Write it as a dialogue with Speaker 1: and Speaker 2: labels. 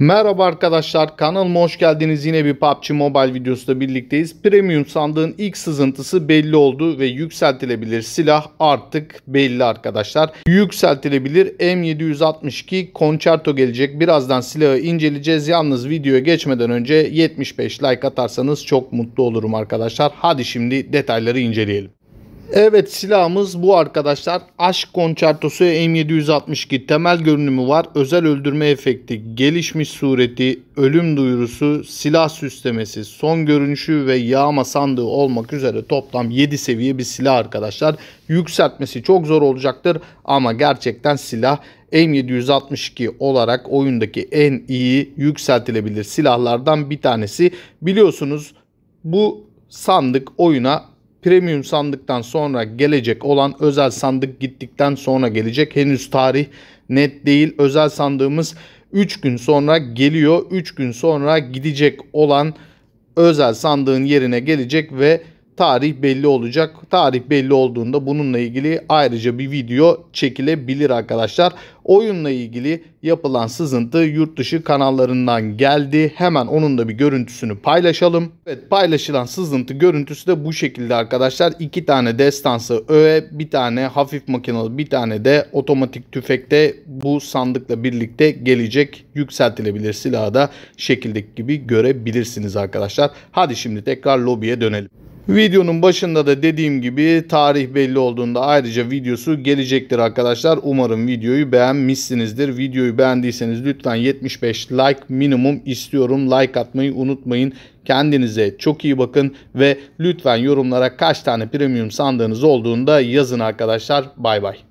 Speaker 1: Merhaba arkadaşlar kanalıma hoş geldiniz. Yine bir PUBG Mobile videosunda birlikteyiz. Premium sandığın ilk sızıntısı belli oldu ve yükseltilebilir silah artık belli arkadaşlar. Yükseltilebilir M762 Concerto gelecek. Birazdan silahı inceleyeceğiz. Yalnız videoya geçmeden önce 75 like atarsanız çok mutlu olurum arkadaşlar. Hadi şimdi detayları inceleyelim. Evet silahımız bu arkadaşlar. Aşk konçertosu M762 temel görünümü var. Özel öldürme efekti, gelişmiş sureti, ölüm duyurusu, silah süslemesi, son görünüşü ve yağma sandığı olmak üzere toplam 7 seviye bir silah arkadaşlar. Yükseltmesi çok zor olacaktır ama gerçekten silah M762 olarak oyundaki en iyi yükseltilebilir silahlardan bir tanesi. Biliyorsunuz bu sandık oyuna premium sandıktan sonra gelecek olan özel sandık gittikten sonra gelecek. Henüz tarih net değil. Özel sandığımız 3 gün sonra geliyor. 3 gün sonra gidecek olan özel sandığın yerine gelecek ve tarih belli olacak. Tarih belli olduğunda bununla ilgili ayrıca bir video çekilebilir arkadaşlar. Oyunla ilgili yapılan sızıntı yurt dışı kanallarından geldi. Hemen onun da bir görüntüsünü paylaşalım. Evet paylaşılan sızıntı görüntüsü de bu şekilde arkadaşlar. İki tane destansı öğe, bir tane hafif makinalı, bir tane de otomatik tüfekte bu sandıkla birlikte gelecek yükseltilebilir silahı da şekildeki gibi görebilirsiniz arkadaşlar. Hadi şimdi tekrar lobiye dönelim. Videonun başında da dediğim gibi tarih belli olduğunda ayrıca videosu gelecektir arkadaşlar. Umarım videoyu beğenmişsinizdir. Videoyu beğendiyseniz lütfen 75 like minimum istiyorum. Like atmayı unutmayın. Kendinize çok iyi bakın ve lütfen yorumlara kaç tane premium sandığınız olduğunda yazın arkadaşlar. Bay bay.